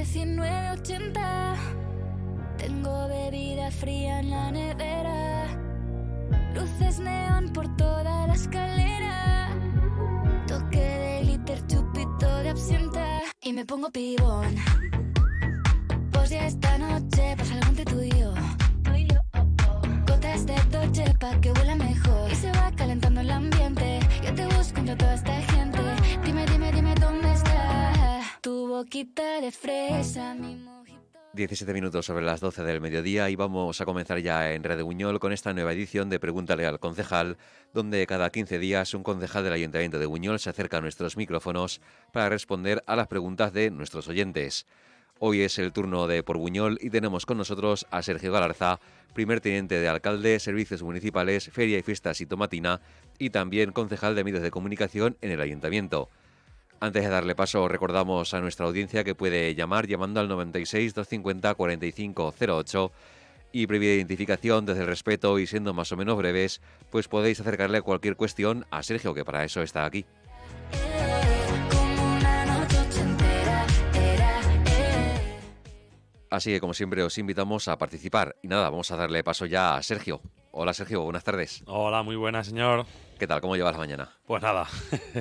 1980. Tengo bebida fría en la nevera. Luces neón por toda la escalera. Toque de liter, chupito de absenta. Y me pongo pibón. Pues ya esta noche pasa algo entre tú oh, oh. Gotas de toche pa' que huela mejor. Y se va calentando el ambiente. Yo te busco entre toda esta gente. Dime, dime, dime. Tu boquita de fresa, mi mojito. 17 minutos sobre las 12 del mediodía y vamos a comenzar ya en Red Buñol con esta nueva edición de Pregúntale al concejal, donde cada 15 días un concejal del Ayuntamiento de Buñol se acerca a nuestros micrófonos para responder a las preguntas de nuestros oyentes. Hoy es el turno de Por Buñol y tenemos con nosotros a Sergio Galarza, primer teniente de alcalde, servicios municipales, feria y fiestas y tomatina y también concejal de medios de comunicación en el Ayuntamiento. Antes de darle paso, recordamos a nuestra audiencia que puede llamar llamando al 96 250 4508 y previa identificación desde el respeto y siendo más o menos breves, pues podéis acercarle cualquier cuestión a Sergio, que para eso está aquí. Así que como siempre os invitamos a participar. Y nada, vamos a darle paso ya a Sergio. Hola Sergio, buenas tardes. Hola, muy buenas, señor. ¿Qué tal? ¿Cómo llevas la mañana? Pues nada,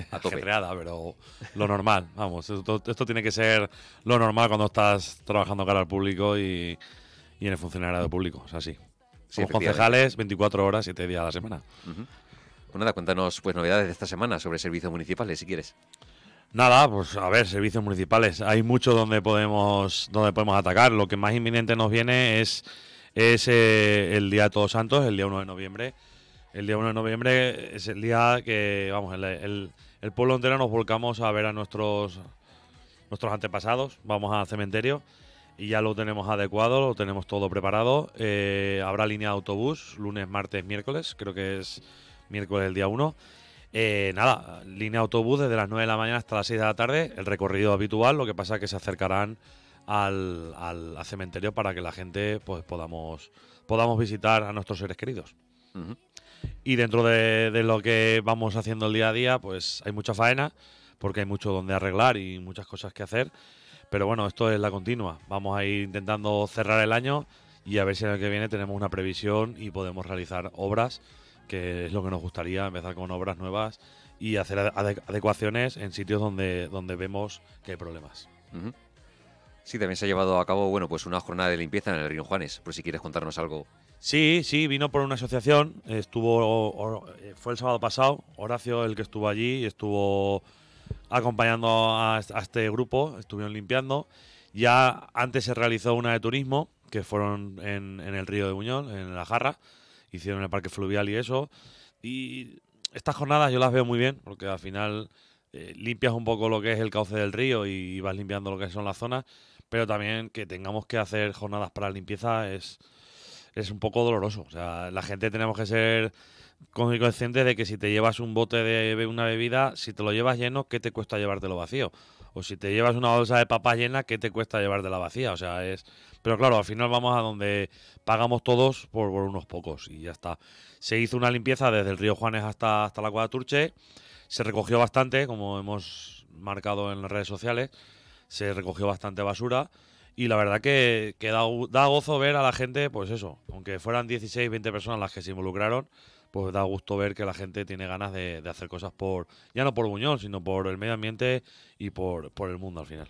a tope. pero lo normal, vamos, esto, tiene que ser lo normal cuando estás trabajando cara al público y, en el funcionario público, o sea, sí. Somos concejales 24 horas, 7 días a la semana. Pues nada, cuéntanos pues novedades de esta semana sobre servicios municipales, si quieres. Nada, pues a ver, servicios municipales. Hay mucho donde podemos, donde podemos atacar. Lo que más inminente nos viene es es eh, el día de Todos Santos, el día 1 de noviembre. El día 1 de noviembre es el día que, vamos, el, pueblo entero nos volcamos a ver a nuestros, nuestros antepasados, vamos al cementerio y ya lo tenemos adecuado, lo tenemos todo preparado. Eh, habrá línea de autobús lunes, martes, miércoles, creo que es miércoles el día 1. Eh, nada, línea de autobús desde las 9 de la mañana hasta las 6 de la tarde, el recorrido habitual, lo que pasa es que se acercarán al, cementerio para que la gente pues podamos, podamos visitar a nuestros seres queridos. Y dentro de, lo que vamos haciendo el día a día, pues hay mucha faena, porque hay mucho donde arreglar y muchas cosas que hacer. Pero bueno, esto es la continua. Vamos a ir intentando cerrar el año y a ver si el año que viene tenemos una previsión y podemos realizar obras, que es lo que nos gustaría, empezar con obras nuevas y hacer adecuaciones en sitios donde, donde vemos que hay problemas. Sí, también se ha llevado a cabo, bueno, pues una jornada de limpieza en el Río Juanes, por si quieres contarnos algo. Sí, sí, vino por una asociación, estuvo, fue el sábado pasado, Horacio el que estuvo allí, estuvo acompañando a, este grupo, estuvieron limpiando. Ya antes se realizó una de turismo, que fueron en, el río de Buñol, en la Jarra, hicieron el parque fluvial y eso. Y estas jornadas yo las veo muy bien, porque al final eh, limpias un poco lo que es el cauce del río y vas limpiando lo que son las zonas pero también que tengamos que hacer jornadas para limpieza es, un poco doloroso. O sea, la gente tenemos que ser conscientes de que si te llevas un bote de una bebida, si te lo llevas lleno, ¿qué te cuesta llevártelo vacío? O si te llevas una bolsa de papas llena, ¿qué te cuesta llevártela vacía? O sea, es... Pero claro, al final vamos a donde pagamos todos por, unos pocos y ya está. Se hizo una limpieza desde el río Juanes hasta, hasta la Cuadra Turche. Se recogió bastante, como hemos marcado en las redes sociales se recogió bastante basura. Y la verdad que, que da, gozo ver a la gente, pues eso, aunque fueran 16, 20 personas las que se involucraron, pues da gusto ver que la gente tiene ganas de, hacer cosas por, ya no por Buñón, sino por el medio ambiente y por, por el mundo al final.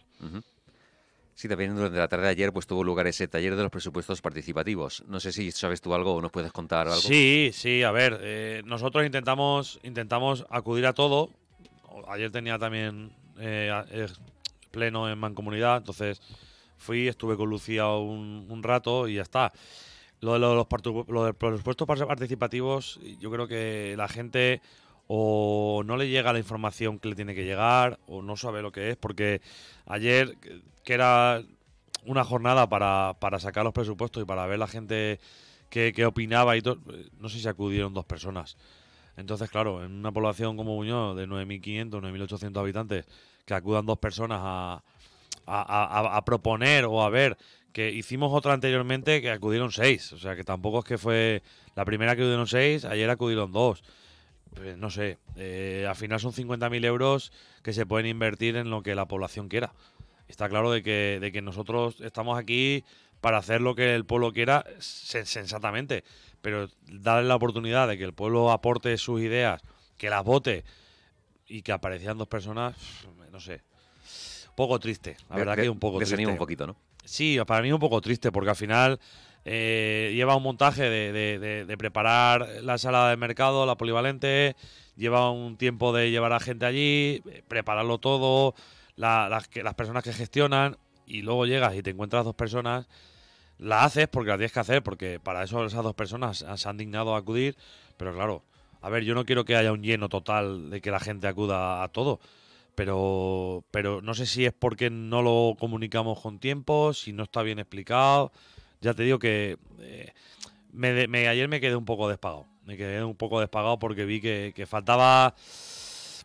Sí, también durante la tarde de ayer pues tuvo lugar ese taller de los presupuestos participativos. No sé si sabes tú algo o nos puedes contar algo. Sí, sí, a ver, eh, nosotros intentamos, intentamos acudir a todo. Ayer tenía también eh, eh, pleno en mancomunidad. Entonces fui, estuve con Lucía un, rato y ya está. Lo de, los, lo participativos, yo creo que la gente o no le llega la información que le tiene que llegar o no sabe lo que es, porque ayer, que era una jornada para, para sacar los presupuestos y para ver la gente que, opinaba y todo, no sé si acudieron dos personas. Entonces, claro, en una población como Buñol de 9.500, 9.800 habitantes, que acudan dos personas a, proponer o a ver que hicimos otra anteriormente que acudieron seis. O sea, que tampoco es que fue la primera que acudieron seis, ayer acudieron dos. Pues no sé, eh, al final son 50.000 euros que se pueden invertir en lo que la población quiera. Está claro de que, de que nosotros estamos aquí para hacer lo que el pueblo quiera sensatamente, pero darle la oportunidad de que el pueblo aporte sus ideas, que las vote y que aparecían dos personas, no sé. Un poco triste, la verdad que que un poco triste. un poquito, ¿no? Sí, para mí un poco triste, porque al final eh, lleva un montaje de, preparar la sala de mercado, la polivalente, lleva un tiempo de llevar a gente allí, prepararlo todo, las, que, las personas que gestionan, y luego llegas y te encuentras dos personas, la haces porque la tienes que hacer, porque para eso esas dos personas se han dignado a acudir, pero claro, a ver, yo no quiero que haya un lleno total de que la gente acuda a todo, pero, pero no sé si es porque no lo comunicamos con tiempo, si no está bien explicado. Ya te digo que eh, ayer me quedé un poco despagado. Me quedé un poco despagado porque vi que, faltaba,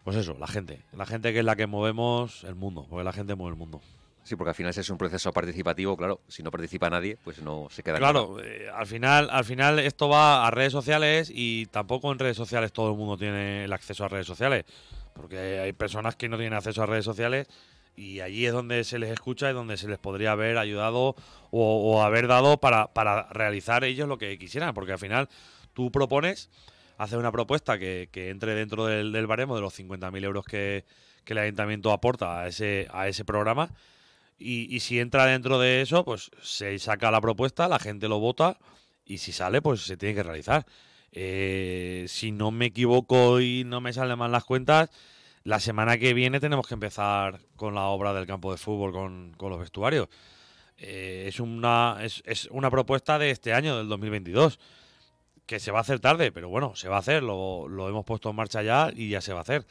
pues eso, la gente. La gente que es la que movemos el mundo, porque la gente mueve el mundo. Sí, porque al final es un proceso participativo, claro, si no participa nadie, pues no se queda Claro, eh, al final al final esto va a redes sociales y tampoco en redes sociales todo el mundo tiene el acceso a redes sociales porque hay personas que no tienen acceso a redes sociales y allí es donde se les escucha y donde se les podría haber ayudado o, haber dado para, realizar ellos lo que quisieran, porque al final tú propones, haces una propuesta que, entre dentro del, baremo de los 50.000 euros que, el ayuntamiento aporta a ese, a ese programa y, y si entra dentro de eso, pues se saca la propuesta, la gente lo vota y si sale, pues se tiene que realizar. Eh, si no me equivoco y no me salen mal las cuentas, la semana que viene tenemos que empezar con la obra del campo de fútbol, con, los vestuarios. Eh, es, una, es, una propuesta de este año, del 2022, que se va a hacer tarde, pero bueno, se va a hacer, lo, hemos puesto en marcha ya y ya se va a hacer.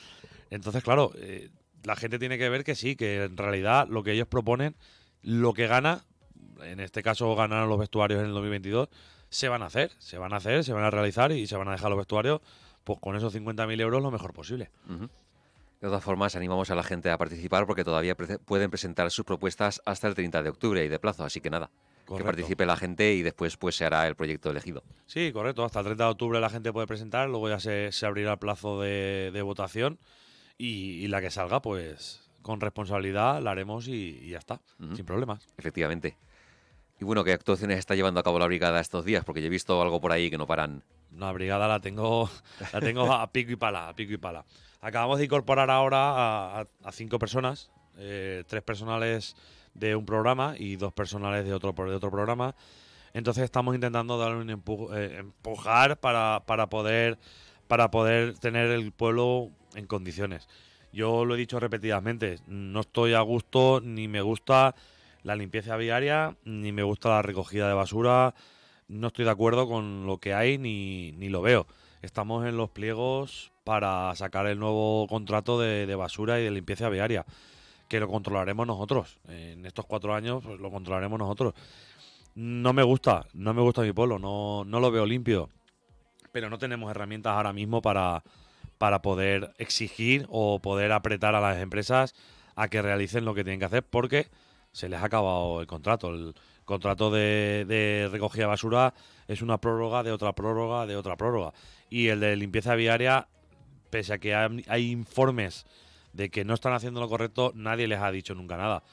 Entonces, claro, eh, la gente tiene que ver que sí, que en realidad lo que ellos proponen, lo que gana, en este caso ganaron los vestuarios en el 2022, se van a hacer, se van a hacer, se van a realizar y se van a dejar los vestuarios pues con esos 50.000 euros lo mejor posible. De todas formas, animamos a la gente a participar porque todavía pueden presentar sus propuestas hasta el 30 de octubre y de plazo, así que nada. Que participe la gente y después pues se hará el proyecto elegido. Sí, correcto. Hasta el 30 de octubre la gente puede presentar, luego ya se, abrirá el plazo de, votación y, la que salga pues con responsabilidad la haremos y, ya está, sin problemas. Efectivamente bueno, ¿qué actuaciones está llevando a cabo la brigada estos días? Porque yo he visto algo por ahí que no paran. La brigada la tengo, la tengo a pico y pala, a pico y pala. Acabamos de incorporar ahora a, cinco personas, eh, tres personales de un programa y dos personales de otro, de otro programa. Entonces estamos intentando dar un eh, empujar para, para, poder, para poder tener el pueblo en condiciones. Yo lo he dicho repetidamente, no estoy a gusto ni me gusta la limpieza viaria, ni me gusta la recogida de basura, no estoy de acuerdo con lo que hay ni, lo veo. Estamos en los pliegos para sacar el nuevo contrato de, basura y de limpieza viaria, que lo controlaremos nosotros. En estos cuatro años pues, lo controlaremos nosotros. No me gusta, no me gusta mi pueblo, no, no lo veo limpio, pero no tenemos herramientas ahora mismo para, para poder exigir o poder apretar a las empresas a que realicen lo que tienen que hacer, porque se les ha acabado el contrato. El contrato de, recogida de basura es una prórroga de otra prórroga de otra prórroga. Y el de limpieza viaria, pese a que hay, informes de que no están haciendo lo correcto, nadie les ha dicho nunca nada.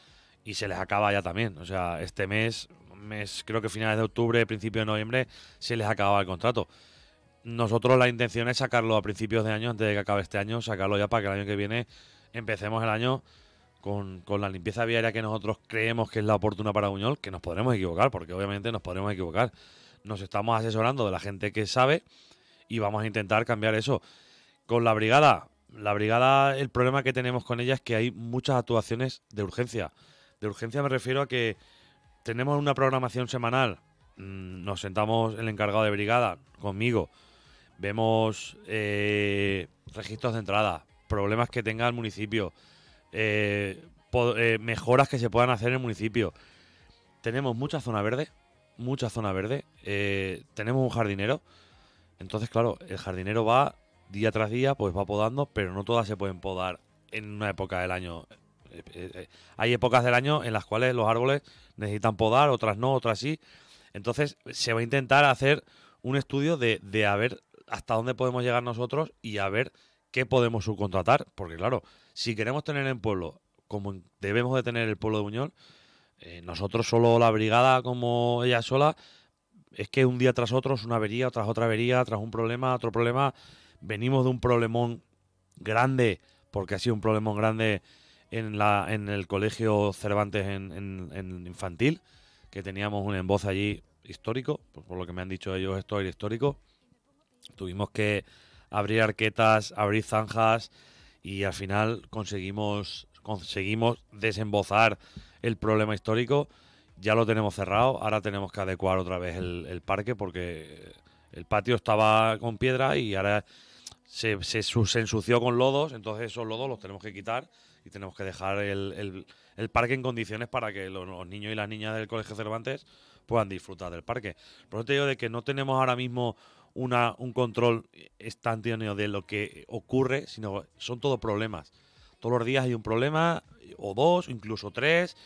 Y se les acaba ya también. O sea, este mes, mes creo que finales de octubre, principio de noviembre, se les acaba el contrato. Nosotros la intención es sacarlo a principios de año, antes de que acabe este año, sacarlo ya para que el año que viene empecemos el año con, con, la limpieza viaria que nosotros creemos que es la oportuna para Buñol, que nos podremos equivocar, porque obviamente nos podremos equivocar. Nos estamos asesorando de la gente que sabe y vamos a intentar cambiar eso. Con la brigada, la brigada, el problema que tenemos con ella es que hay muchas actuaciones de urgencia. De urgencia me refiero a que tenemos una programación semanal, mm, nos sentamos el encargado de brigada conmigo, vemos eh, registros de entrada, problemas que tenga el municipio, eh, eh, mejoras que se puedan hacer en el municipio. Tenemos mucha zona verde, mucha zona verde, eh, tenemos un jardinero, entonces claro, el jardinero va día tras día, pues va podando, pero no todas se pueden podar en una época del año. hay épocas del año en las cuales los árboles necesitan podar, otras no, otras sí. Entonces se va a intentar hacer un estudio de, de a ver hasta dónde podemos llegar nosotros y a ver qué podemos subcontratar, porque claro, si queremos tener en pueblo, como debemos de tener el pueblo de Buñol, eh, nosotros solo la brigada como ella sola, es que un día tras otro es una avería, tras otra avería, tras un problema, otro problema. Venimos de un problemón grande, porque ha sido un problemón grande en, la, en el colegio Cervantes en, en, infantil, que teníamos un emboz allí histórico, por lo que me han dicho ellos esto es histórico. Tuvimos que abrir arquetas, abrir zanjas, y al final conseguimos, conseguimos desembozar el problema histórico. Ya lo tenemos cerrado, ahora tenemos que adecuar otra vez el, parque porque el patio estaba con piedra y ahora se, se, ensució con lodos, entonces esos lodos los tenemos que quitar y tenemos que dejar el, el, parque en condiciones para que los, niños y las niñas del Colegio Cervantes puedan disfrutar del parque. Por eso te digo de que no tenemos ahora mismo una, un control instantáneo de lo que ocurre, sino son todos problemas. Todos los días hay un problema, o dos, incluso tres.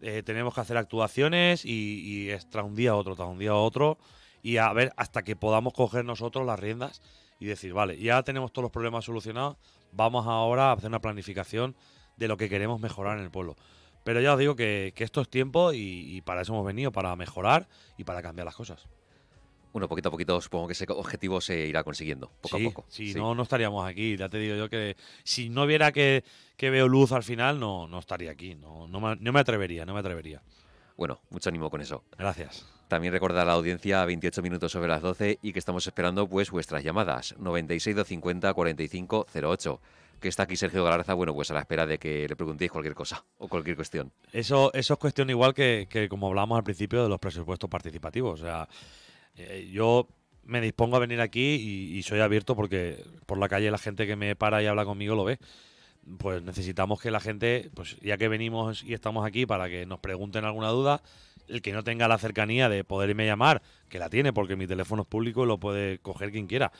Eh, tenemos que hacer actuaciones y, es tras un día otro, tras un día a otro. Y a ver, hasta que podamos coger nosotros las riendas y decir, vale, ya tenemos todos los problemas solucionados, vamos ahora a hacer una planificación de lo que queremos mejorar en el pueblo. Pero ya os digo que, esto es tiempo y para eso hemos venido, para mejorar y para cambiar las cosas. Bueno, poquito a poquito supongo que ese objetivo se irá consiguiendo, poco a poco. Si sí. no, no estaríamos aquí. Ya te digo yo que si no hubiera que, que veo luz al final, no, no estaría aquí. No, no, me, atrevería, no me atrevería. Bueno, mucho ánimo con eso. Gracias. También recordar a la audiencia 28 minutos sobre las 12 y que estamos esperando pues vuestras llamadas 45 4508 que está aquí Sergio Galarza, bueno, pues a la espera de que le preguntéis cualquier cosa o cualquier cuestión. Eso, eso es cuestión igual que, que como hablábamos al principio de los presupuestos participativos. O sea, eh, yo me dispongo a venir aquí y, soy abierto porque por la calle la gente que me para y habla conmigo lo ve. Pues necesitamos que la gente, pues ya que venimos y estamos aquí para que nos pregunten alguna duda, el que no tenga la cercanía de poder poderme llamar, que la tiene porque mi teléfono es público y lo puede coger quien quiera.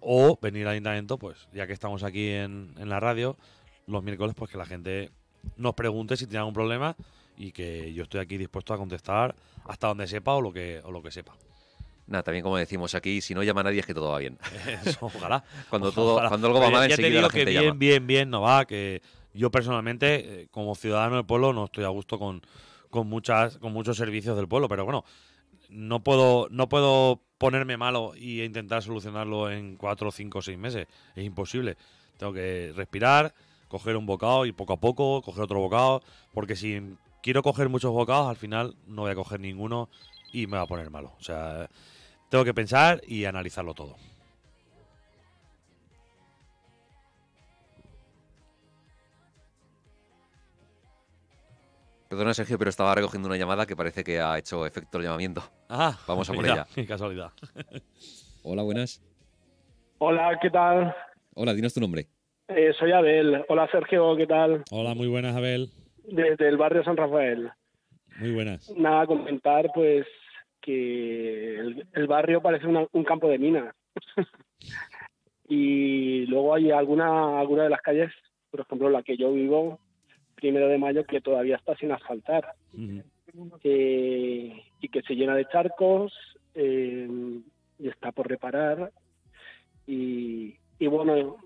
O venir al ayuntamiento, pues ya que estamos aquí en, la radio, los miércoles, pues que la gente nos pregunte si tiene algún problema y que yo estoy aquí dispuesto a contestar hasta donde sepa o lo que sepa. Nada, también como decimos aquí, si no llama nadie es que todo va bien. Eso, ojalá. cuando, todo, cuando algo va mal, enseguida te digo gente que bien, bien, bien, no va, que yo personalmente, eh, como ciudadano del pueblo, no estoy a gusto con, muchas, con muchos servicios del pueblo, pero bueno, no puedo, no puedo ponerme malo e intentar solucionarlo en cuatro, cinco, seis meses. Es imposible. Tengo que respirar, coger un bocado y poco a poco coger otro bocado, porque si quiero coger muchos bocados, al final no voy a coger ninguno y me va a poner malo. O sea, tengo que pensar y analizarlo todo. Perdona, Sergio, pero estaba recogiendo una llamada que parece que ha hecho efecto el llamamiento. Ah, Vamos a por ella. Qué casualidad. Hola, buenas. Hola, ¿qué tal? Hola, dinos tu nombre. Eh, soy Abel. Hola, Sergio, ¿qué tal? Hola, muy buenas, Abel. Desde el barrio San Rafael. Muy buenas. Nada, comentar, pues que el, barrio parece un campo de minas. y luego hay alguna, alguna de las calles, por ejemplo, la que yo vivo, primero de mayo, que todavía está sin asfaltar. y que se llena de charcos em, y está por reparar. Y, bueno,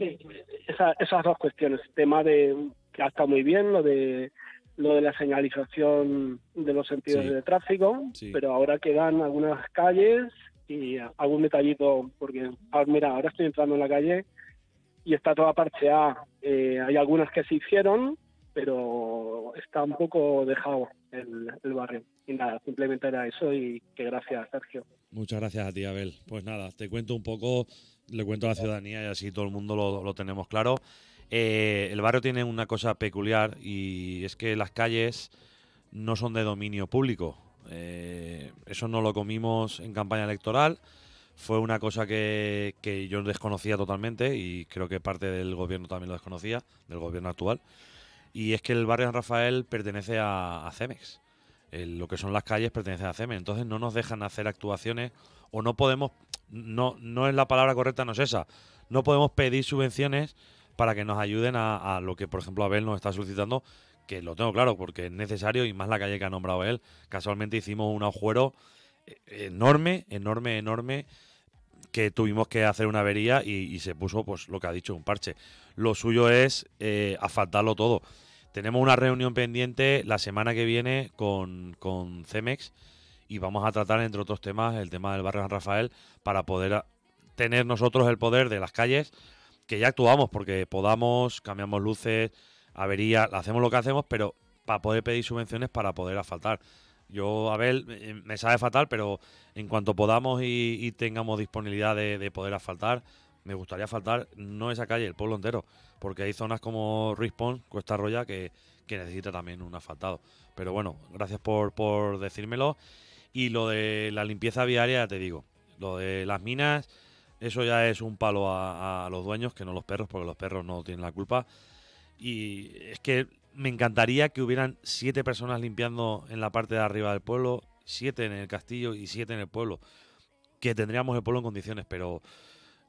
eh, esas dos cuestiones. El tema de que ha estado muy bien, lo de lo de la señalización de los sentidos de tráfico, pero ahora quedan algunas calles y algún detallito, porque mira, ahora estoy entrando en la calle y está toda parcheada. Eh, hay algunas que se hicieron, pero está un poco dejado el, el, barrio. Y nada, simplemente era eso y que gracias, Sergio. Muchas gracias a ti, Abel. Pues nada, te cuento un poco, le cuento a la ciudadanía y así todo el mundo lo, lo tenemos claro. Eh, el barrio tiene una cosa peculiar y es que las calles no son de dominio público. Eh, eso no lo comimos en campaña electoral. Fue una cosa que, yo desconocía totalmente y creo que parte del gobierno también lo desconocía, del gobierno actual. Y es que el barrio San Rafael pertenece a, Cemex. lo que son las calles pertenece a Cemex. Entonces no nos dejan hacer actuaciones o no podemos, no, no es la palabra correcta, no es esa. No podemos pedir subvenciones para que nos ayuden a, lo que, por ejemplo, Abel nos está solicitando, que lo tengo claro porque es necesario y más la calle que ha nombrado él. Casualmente hicimos un agujero enorme, enorme, enorme que tuvimos que hacer una avería y, se puso, pues lo que ha dicho, un parche. Lo suyo es eh, asfaltarlo todo. Tenemos una reunión pendiente la semana que viene con, con, Cemex y vamos a tratar, entre otros temas, el tema del barrio San Rafael para poder tener nosotros el poder de las calles que ya actuamos porque podamos, cambiamos luces, avería, hacemos lo que hacemos, pero para poder pedir subvenciones para poder asfaltar. Yo, Abel, eh, eh, me sabe fatal, pero en cuanto podamos y, tengamos disponibilidad de, poder asfaltar, me gustaría asfaltar no esa calle, el pueblo entero, porque hay zonas como Ruiz Cuesta Roya, que, necesita también un asfaltado. Pero bueno, gracias por, por decírmelo. Y lo de la limpieza viaria, te digo, lo de las minas eso ya es un palo a, los dueños, que no los perros, porque los perros no tienen la culpa. Y es que me encantaría que hubieran siete personas limpiando en la parte de arriba del pueblo, siete en el castillo y siete en el pueblo. Que tendríamos el pueblo en condiciones, pero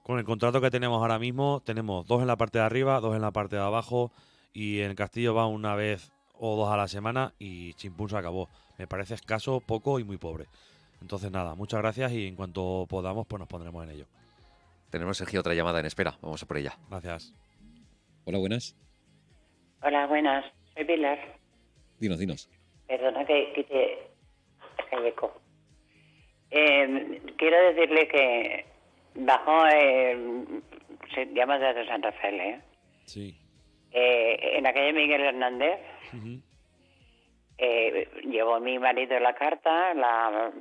con el contrato que tenemos ahora mismo, tenemos dos en la parte de arriba, dos en la parte de abajo, y en el castillo va una vez o dos a la semana y chimpún se acabó. Me parece escaso, poco y muy pobre. Entonces nada, muchas gracias y en cuanto podamos pues nos pondremos en ello. Tenemos, Sergio, otra llamada en espera. Vamos a por ella. Gracias. Hola, buenas. Hola, buenas. Soy Pilar. Dinos, dinos. Perdona que, te calleco. Em, quiero decirle que bajo, eh, se desde San Rafael, ¿eh? Sí. Eh, en la calle Miguel Hernández eh, llevó mi marido la carta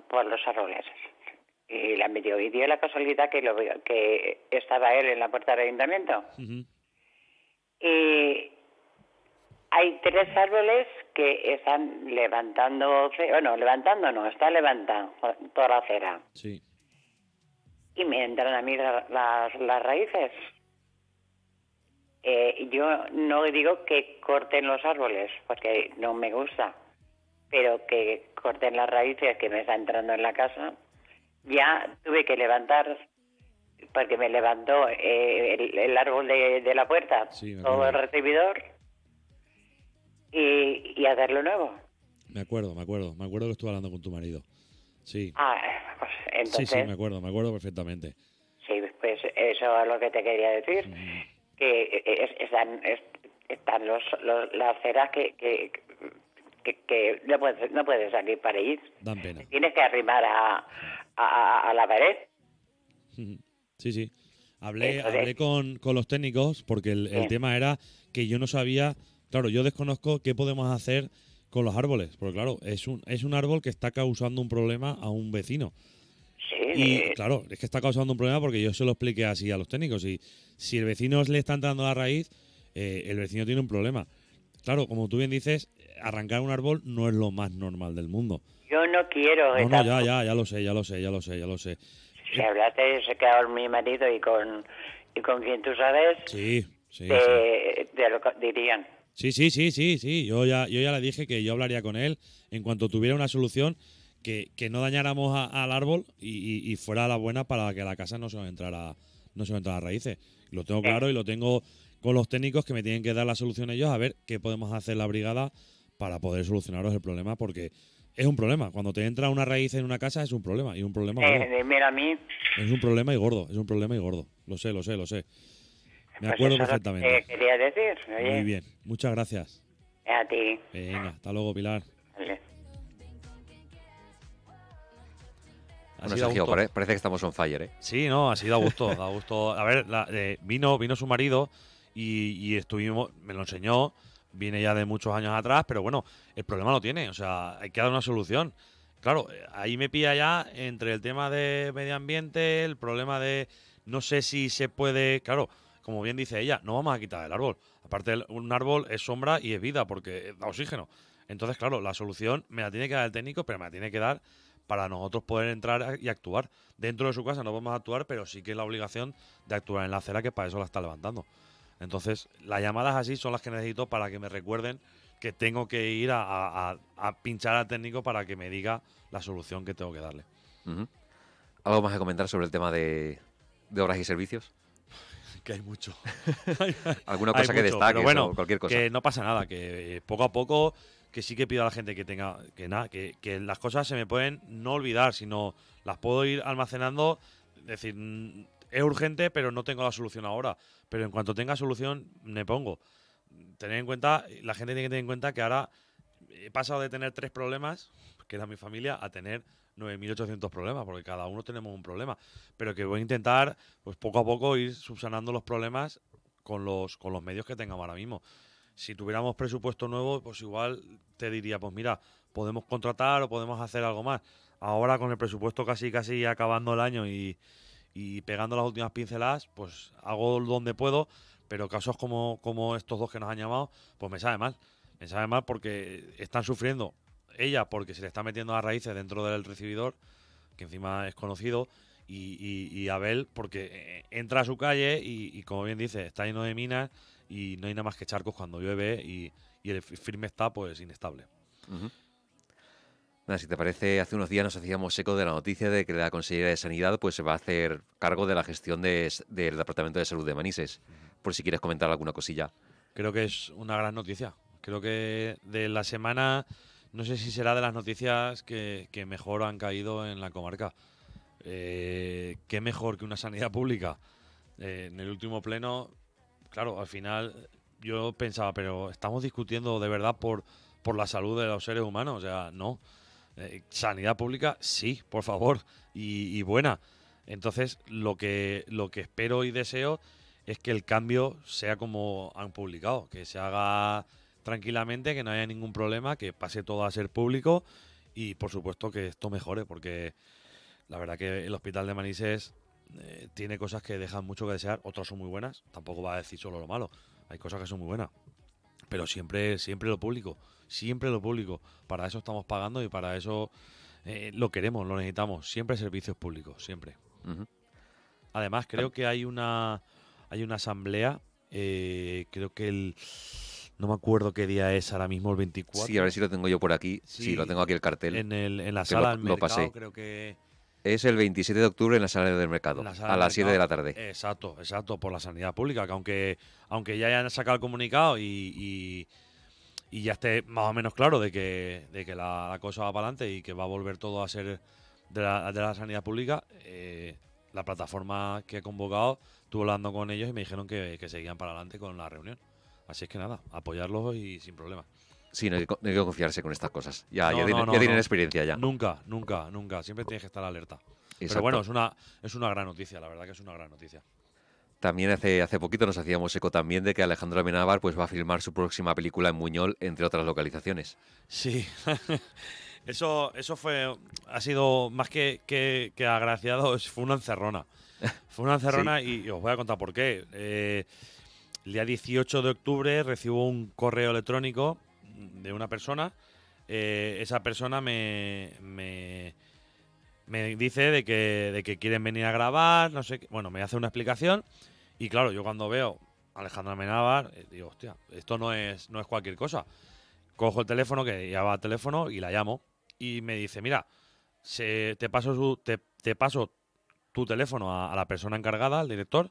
por los arroles y la medio Y dio la casualidad que, lo, que estaba él en la puerta del ayuntamiento. Y hay tres árboles que están levantando, bueno, levantando no, está levantando toda la acera. Sí. Y me entran a mí las raíces. Eh, yo no digo que corten los árboles, porque no me gusta, pero que corten las raíces que me está entrando en la casa ya tuve que levantar, porque me levantó eh, el, árbol de, la puerta, todo el recibidor, y, hacerlo nuevo. Me acuerdo, me acuerdo, me acuerdo que estuve hablando con tu marido. Sí. Ah, entonces. Pues, sí, sí, me acuerdo, me acuerdo perfectamente. Sí, pues eso es lo que te quería decir. Que están, los, las ceras que, que, no, puedes, no puedes salir para ir. Dan pena. Tienes que arrimar a, a, la pared. Sí, sí. Hablé, hablé con, con, los técnicos porque el, tema era que yo no sabía, claro, yo desconozco qué podemos hacer con los árboles, porque claro, es un, es un árbol que está causando un problema a un vecino. Y claro, es que está causando un problema porque yo se lo expliqué así a los técnicos. Y si el vecino le está dando la raíz, eh, el vecino tiene un problema. Claro, como tú bien dices, arrancar un árbol no es lo más normal del mundo. Yo no quiero. No, ya, ya, ya lo sé, ya lo sé, ya lo sé, ya lo sé. Si hablaste, se mi marido y con, con quien tú sabes, sí, sí, eh, dirían. Sí, sí, sí, sí, sí. Yo ya, yo ya le dije que yo hablaría con él en cuanto tuviera una solución que, no dañáramos al árbol y, fuera la buena para que la casa no se entrara, no se entrara a raíces. Lo tengo claro y lo tengo con los técnicos que me tienen que dar la solución ellos a ver qué podemos hacer la brigada para poder solucionaros el problema porque es un problema. Cuando te entra una raíz en una casa es un problema. Y un problema eh, eh, mira a mí. Es un problema y gordo. Es un problema y gordo. Lo sé, lo sé, lo sé. Me pues acuerdo perfectamente. quería decir. Muy bien. Muchas gracias. A ti. Venga, hasta luego, Pilar. Bueno, Sergio, parece que estamos on fire, ¿eh? Sí, no, ha sido a gusto, a gusto. A ver, eh, vino, vino su marido y, y estuvimos, me lo enseñó viene ya de muchos años atrás, pero bueno, el problema lo tiene, o sea, hay que dar una solución. Claro, ahí me pilla ya entre el tema de medio ambiente, el problema de no sé si se puede, claro, como bien dice ella, no vamos a quitar el árbol. Aparte, un árbol es sombra y es vida porque da oxígeno. Entonces, claro, la solución me la tiene que dar el técnico, pero me la tiene que dar para nosotros poder entrar y actuar. Dentro de su casa no vamos a actuar, pero sí que es la obligación de actuar en la acera, que para eso la está levantando. Entonces, las llamadas así son las que necesito para que me recuerden que tengo que ir a, pinchar al técnico para que me diga la solución que tengo que darle. ¿Algo más que comentar sobre el tema de, obras y servicios? que hay mucho. Alguna cosa que destaque, cualquier cosa. Que no pasa nada, que eh, poco a poco, que sí que pido a la gente que tenga, que nada, que, que, las cosas se me pueden no olvidar, sino las puedo ir almacenando. decir, es urgente, pero no tengo la solución ahora. Pero en cuanto tenga solución, me pongo. Tener en cuenta, la gente tiene que tener en cuenta que ahora he pasado de tener tres problemas, que era mi familia, a tener 9.800 problemas, porque cada uno tenemos un problema. Pero que voy a intentar, pues poco a poco, ir subsanando los problemas con los, con los medios que tengamos ahora mismo. Si tuviéramos presupuesto nuevo, pues igual te diría, pues mira, podemos contratar o podemos hacer algo más. Ahora con el presupuesto casi, casi acabando el año y, y pegando las últimas pinceladas, pues hago donde puedo, pero casos como, como estos dos que nos han llamado, pues me sabe mal. Me sabe mal porque están sufriendo ella porque se le está metiendo a raíces dentro del recibidor, que encima es conocido, y, Abel porque eh, entra a su calle y, como bien dice, está lleno de minas y no hay nada más que charcos cuando llueve y, el firme está pues inestable si te parece, hace unos días nos hacíamos eco de la noticia de que la Consejera de Sanidad pues, se va a hacer cargo de la gestión del Departamento de Salud de Manises, por si quieres comentar alguna cosilla. Creo que es una gran noticia. Creo que de la semana, no sé si será de las noticias que, mejor han caído en la comarca. Eh, ¿Qué mejor que una sanidad pública? Eh, en el último pleno, claro, al final yo pensaba, pero estamos discutiendo de verdad por, por la salud de los seres humanos. O sea, no. Eh, sanidad pública, sí, por favor, y, buena. Entonces, lo que, lo que espero y deseo es que el cambio sea como han publicado, que se haga tranquilamente, que no haya ningún problema, que pase todo a ser público y, por supuesto, que esto mejore, porque la verdad que el hospital de Manises eh, tiene cosas que dejan mucho que desear, otras son muy buenas, tampoco va a decir solo lo malo, hay cosas que son muy buenas pero siempre, siempre lo público, siempre lo público. Para eso estamos pagando y para eso eh, lo queremos, lo necesitamos. Siempre servicios públicos, siempre. Además, creo que hay una, hay una asamblea, eh, creo que el... No me acuerdo qué día es ahora mismo, el 24. Sí, a ver si lo tengo yo por aquí. Sí, lo tengo aquí el cartel. En, el, en la sala lo, del creo que es el 27 de octubre en la sala del mercado, a las 7 de la tarde. Exacto, exacto, por la sanidad pública, que aunque, aunque ya hayan sacado el comunicado y, y, ya esté más o menos claro de que, de que la, cosa va para adelante y que va a volver todo a ser de la, de la sanidad pública, eh, la plataforma que he convocado, estuve hablando con ellos y me dijeron que, que seguían para adelante con la reunión. Así es que nada, apoyarlos y sin problema. Sí, no hay, que, confiarse con estas cosas. Ya, tienen experiencia ya. Nunca, nunca, nunca. Siempre tienes que estar alerta. Pero bueno, es una, es una gran noticia, la verdad que es una gran noticia. También hace, hace poquito nos hacíamos eco también de que Alejandro Amenábar pues, va a filmar su próxima película en Muñol, entre otras localizaciones. Sí, eso, eso fue, ha sido más que, que, agraciado, fue una encerrona. Fue una encerrona y, os voy a contar por qué. Eh, el día 18 de octubre recibo un correo electrónico de una persona, eh, esa persona me, me, me dice de que, de que quieren venir a grabar, no sé Bueno, me hace una explicación y claro, yo cuando veo a Alejandra eh, digo, hostia, esto no es, no es cualquier cosa. Cojo el teléfono, que ya va al teléfono, y la llamo y me dice, mira, se, te, paso su, te, paso tu teléfono a, la persona encargada, al director,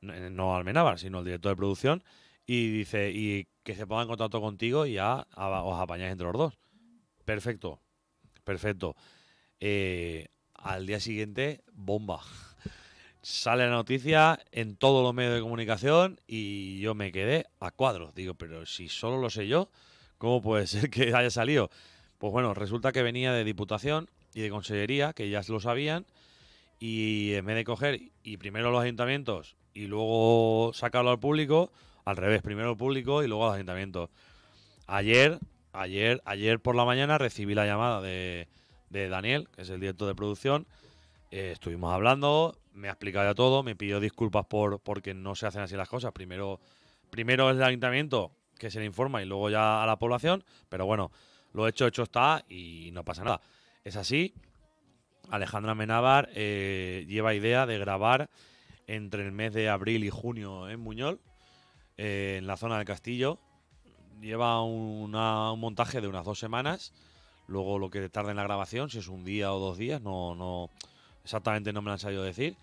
no, a sino al director de producción, y dice, y que se ponga en contacto contigo y ya os apañáis entre los dos. Perfecto, perfecto. Eh, al día siguiente, bomba. Sale la noticia en todos los medios de comunicación y yo me quedé a cuadros. Digo, pero si solo lo sé yo, ¿cómo puede ser que haya salido? Pues bueno, resulta que venía de Diputación y de Consellería, que ya lo sabían, y en vez de coger y primero los ayuntamientos y luego sacarlo al público, al revés, primero el público y luego al ayuntamiento. Ayer, ayer, ayer por la mañana recibí la llamada de, Daniel, que es el director de producción. Eh, estuvimos hablando, me ha explicado ya todo, me pidió disculpas por porque no se hacen así las cosas. Primero, primero es el ayuntamiento que se le informa y luego ya a la población. Pero bueno, lo hecho, hecho está y no pasa nada. Es así. Alejandra Menábar eh, lleva idea de grabar entre el mes de abril y junio en Muñol. Eh, en la zona del castillo. Lleva un montaje de unas dos semanas. Luego lo que tarda en la grabación, si es un día o dos días, no, no exactamente no me lo han sabido decir.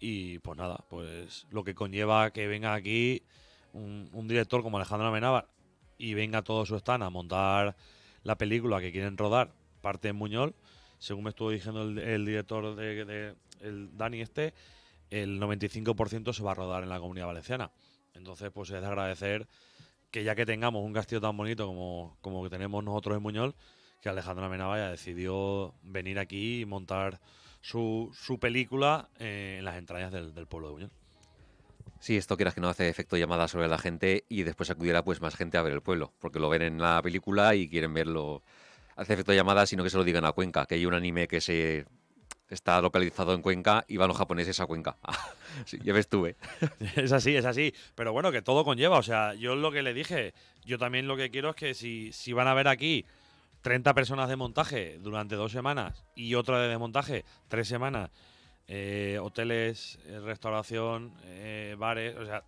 Y pues nada, pues lo que conlleva que venga aquí un, director como Alejandro Amenábar y venga todo su stand a montar la película que quieren rodar, parte en Muñol. Según me estuvo diciendo el, director de, de, el Dani este, el 95% se va a rodar en la Comunidad Valenciana. Entonces, pues es agradecer que ya que tengamos un castillo tan bonito como, como que tenemos nosotros en Muñol, que Alejandro Amenabaya decidió venir aquí y montar su, película eh, en las entrañas del, pueblo de Muñol. Sí, esto quieras que no hace efecto llamada sobre la gente y después acudiera pues más gente a ver el pueblo, porque lo ven en la película y quieren verlo. Hace efecto llamada, sino que se lo digan a Cuenca, que hay un anime que se está localizado en Cuenca y van los japoneses a Cuenca. sí, ya ¿eh? es así, es así. Pero bueno, que todo conlleva. O sea, yo lo que le dije, yo también lo que quiero es que si, van a ver aquí 30 personas de montaje durante dos semanas y otra de desmontaje tres semanas, eh, hoteles, eh, restauración, bares, o sea,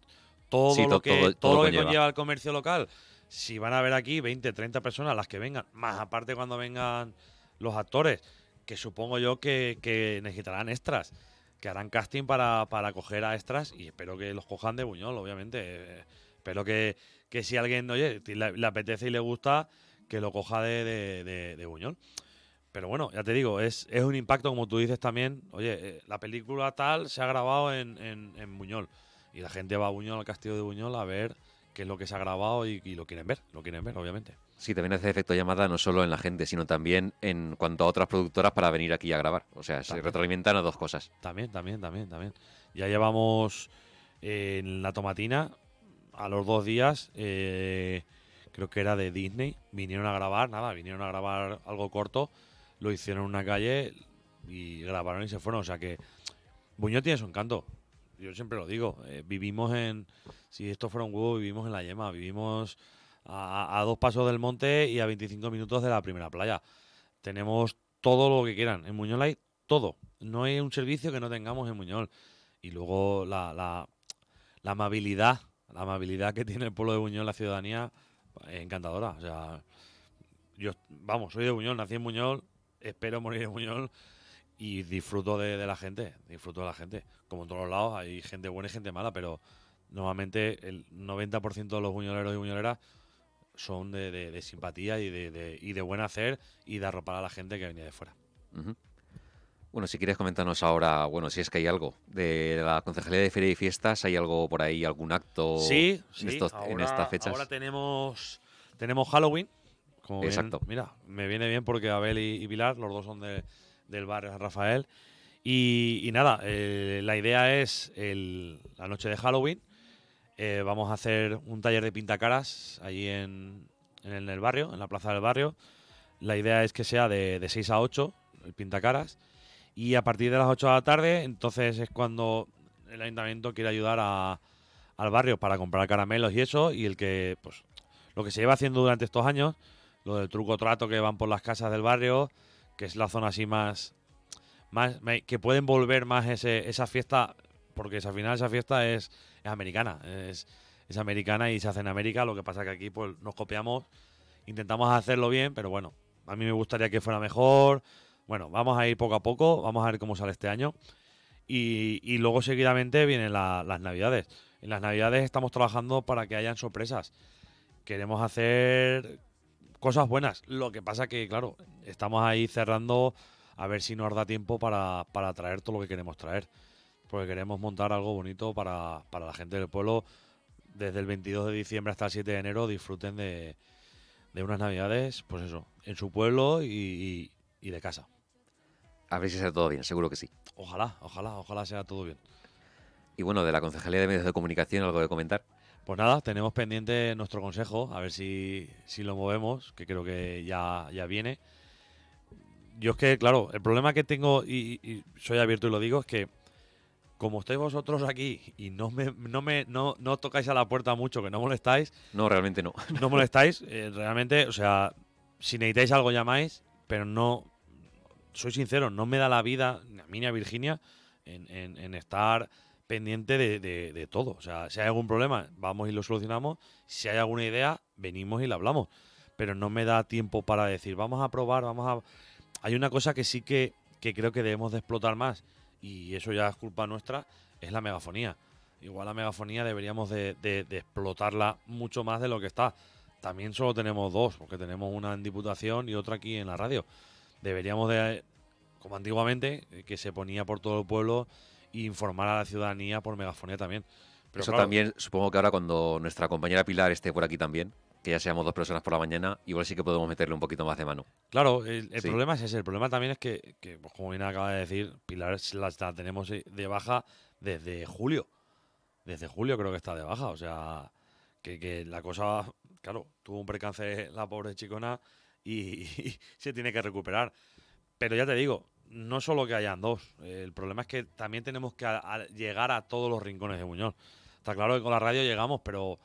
todo, lo, que, todo, lo que conlleva el comercio local. Si van a ver aquí 20, 30 personas, las que vengan, más aparte cuando vengan los actores que supongo yo que, necesitarán extras, que harán casting para, para, coger a extras y espero que los cojan de Buñol, obviamente. espero que, que, si alguien oye, le, apetece y le gusta, que lo coja de, Buñol. Pero bueno, ya te digo, es, es, un impacto, como tú dices también, oye, eh, la película tal se ha grabado en, en, Buñol y la gente va a Buñol, al castillo de Buñol, a ver qué es lo que se ha grabado y, y lo quieren ver, lo quieren ver, obviamente. Sí, también hace efecto llamada no solo en la gente, sino también en cuanto a otras productoras para venir aquí a grabar. O sea, se retroalimentan a dos cosas. También, también, también, también. Ya llevamos eh, en la tomatina, a los dos días, eh, creo que era de Disney, vinieron a grabar, nada, vinieron a grabar algo corto, lo hicieron en una calle y grabaron y se fueron. O sea que Buñol tiene su encanto. Yo siempre lo digo, eh, vivimos en, si esto fuera un huevo, vivimos en la yema, vivimos a, dos pasos del monte y a 25 minutos de la primera playa. Tenemos todo lo que quieran. En Muñol hay todo. No hay un servicio que no tengamos en Muñol. Y luego la, amabilidad, la amabilidad que tiene el pueblo de Buñol la ciudadanía, es encantadora. O sea, yo, vamos, soy de Buñol nací en Muñol, espero morir en Buñol y disfruto de, la gente, disfruto de la gente. Como en todos los lados, hay gente buena y gente mala, pero normalmente el 90% de los buñoleros y buñoleras son de, simpatía y de, y de, buen hacer y de arropar a la gente que venía de fuera. Bueno, si quieres comentarnos ahora, bueno, si es que hay algo de la Concejalía de Feria y Fiestas, ¿hay algo por ahí, algún acto sí, en, estas fechas? Ahora tenemos, tenemos Halloween. Como Exacto. mira, me viene bien porque Abel y, Pilar, los dos son del barrio Rafael. Y, nada, eh, la idea es la noche de Halloween, eh, vamos a hacer un taller de pintacaras allí en, el barrio, en la plaza del barrio. La idea es que sea de, de 6 a 8, el pintacaras. Y a partir de las 8 de la tarde, entonces es cuando el ayuntamiento quiere ayudar al barrio para comprar caramelos y eso. Y el que, pues, lo que se lleva haciendo durante estos años, lo del truco trato que van por las casas del barrio, que es la zona así más. más que pueden volver más esa fiesta, porque al final esa fiesta es es americana, es, americana y se hace en América, lo que pasa que aquí pues nos copiamos, intentamos hacerlo bien, pero bueno, a mí me gustaría que fuera mejor. Bueno, vamos a ir poco a poco, vamos a ver cómo sale este año. Y, luego seguidamente vienen las navidades. En las navidades estamos trabajando para que hayan sorpresas. Queremos hacer cosas buenas. Lo que pasa que, claro, estamos ahí cerrando a ver si nos da tiempo para, para traer todo lo que queremos traer porque queremos montar algo bonito para, la gente del pueblo. Desde el 22 de diciembre hasta el 7 de enero disfruten de, unas navidades, pues eso, en su pueblo y, de casa. A ver si sale todo bien, seguro que sí. Ojalá, ojalá, ojalá sea todo bien. Y bueno, de la Concejalía de Medios de Comunicación, algo de comentar. Pues nada, tenemos pendiente nuestro consejo, a ver si, lo movemos, que creo que ya, viene. Yo es que, claro, el problema que tengo, y soy abierto y lo digo, es que como estáis vosotros aquí y no me, no me tocáis a la puerta mucho, que no molestáis. No, realmente no. No molestáis, eh, realmente, o sea, si necesitáis algo llamáis, pero no, soy sincero, no me da la vida, a mí ni a Virginia, en, estar pendiente de, todo. O sea, si hay algún problema, vamos y lo solucionamos. Si hay alguna idea, venimos y la hablamos. Pero no me da tiempo para decir, vamos a probar, vamos a... Hay una cosa que sí que, que creo que debemos de explotar más y eso ya es culpa nuestra, es la megafonía. Igual la megafonía deberíamos de, explotarla mucho más de lo que está. También solo tenemos dos, porque tenemos una en Diputación y otra aquí en la radio. Deberíamos de, como antiguamente, eh, que se ponía por todo el pueblo, e informar a la ciudadanía por megafonía también. Pero Eso también, supongo que ahora cuando nuestra compañera Pilar esté por aquí también, que ya seamos dos personas por la mañana, igual sí que podemos meterle un poquito más de mano. Claro, el, problema es ese. El problema también es que, pues, como bien acaba de decir, Pilar la, tenemos de baja desde julio. Desde julio creo que está de baja. O sea, que, la cosa, claro, tuvo un percance la pobre chicona y, se tiene que recuperar. Pero ya te digo, no solo que hayan dos. El problema es que también tenemos que llegar a todos los rincones de Muñoz. Está claro que con la radio llegamos, pero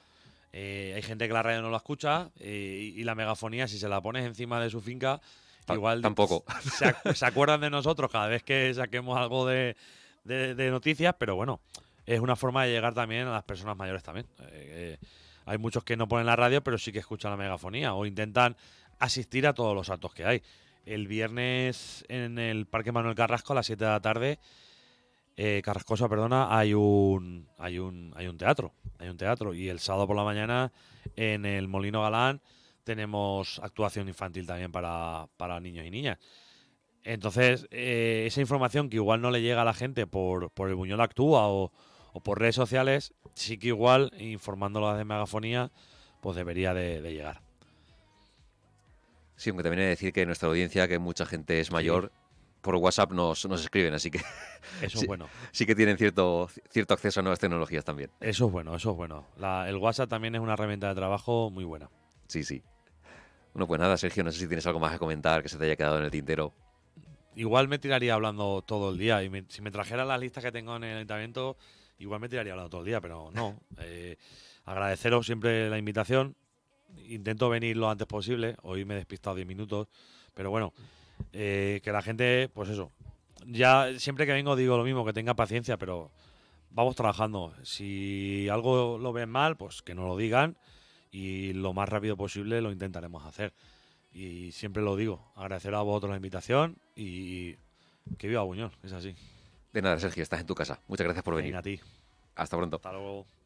eh, hay gente que la radio no la escucha eh, y, la megafonía, si se la pones encima de su finca, igual tampoco. Se, acuerdan de nosotros cada vez que saquemos algo de, noticias, pero bueno, es una forma de llegar también a las personas mayores también. Eh, hay muchos que no ponen la radio, pero sí que escuchan la megafonía o intentan asistir a todos los actos que hay. El viernes en el Parque Manuel Carrasco a las 7 de la tarde eh, Carrascosa, perdona, hay un, hay un, hay un teatro, hay un teatro y el sábado por la mañana en el Molino Galán tenemos actuación infantil también para, niños y niñas. Entonces, eh, esa información que igual no le llega a la gente por, por el Buñol Actúa o, por redes sociales, sí que igual, informándola de megafonía, pues debería de, llegar. Sí, aunque también he que decir que nuestra audiencia, que mucha gente es mayor, por WhatsApp nos, nos escriben, así que eso es bueno. Sí que tienen cierto, cierto acceso a nuevas tecnologías también. Eso es bueno, eso es bueno. el WhatsApp también es una herramienta de trabajo muy buena. Sí, sí. Bueno, pues nada, Sergio, no sé si tienes algo más que comentar que se te haya quedado en el tintero. Igual me tiraría hablando todo el día y si me trajera las listas que tengo en el ayuntamiento, igual me tiraría hablando todo el día, pero no. Eh, agradeceros siempre la invitación. Intento venir lo antes posible. Hoy me he despistado 10 minutos, pero bueno. Eh, que la gente, pues eso, ya siempre que vengo digo lo mismo, que tenga paciencia, pero vamos trabajando. Si algo lo ven mal, pues que no lo digan y lo más rápido posible lo intentaremos hacer. Y siempre lo digo, agradecer a vosotros la invitación y que viva Buñol, es así. De nada, Sergio, estás en tu casa. Muchas gracias por venir. a ti. Hasta pronto. Hasta luego.